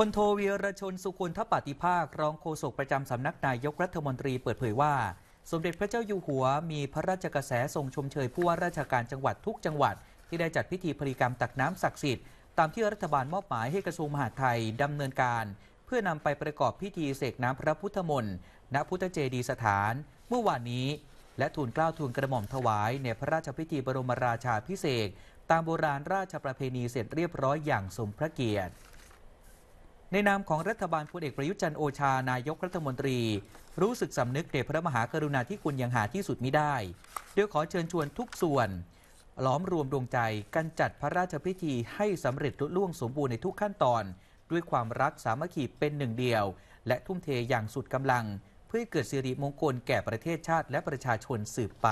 พลโทวีรชนสุขุนทปฏิภาค รองโฆษกประจำสำนักนายกรัฐมนตรีเปิดเผยว่า สมเด็จพระเจ้าอยู่หัวมีพระราชกระแสทรงชมเชยผู้ว่าราชการจังหวัดทุกจังหวัด ที่ได้จัดพิธีพลีกรรมตักน้ำศักดิ์สิทธิ์ตามที่รัฐบาลมอบหมายให้กระทรวงมหาดไทยดำเนินการ เพื่อนำไปประกอบพิธีเสกน้ำพระพุทธมนต์ณพุทธเจดีสถาน เมื่อวานนี้ และทูลเกล้าทูลกระหม่อมถวายในพระราชพิธีบรมราชาพิเศษตามโบราณราชประเพณีเสร็จเรียบร้อยอย่างสมพระเกียรติในนามของรัฐบาลพลเอกประยุทธ์จันโอชา นายกรัฐมนตรี รู้สึกสำนึกเดชพระมหากรุณาธิคุณอย่างหาที่สุดมิได้โดยขอเชิญชวนทุกส่วน ล้อมรวมดวงใจ กันจัดพระราชพิธีให้สำเร็จลุล่วงสมบูรณ์ในทุกขั้นตอน ด้วยความรักสามัคคีเป็นหนึ่งเดียว และทุ่มเทอย่างสุดกำลัง เพื่อเกิดสิริมงคลแก่ประเทศชาติและประชาชนสืบไป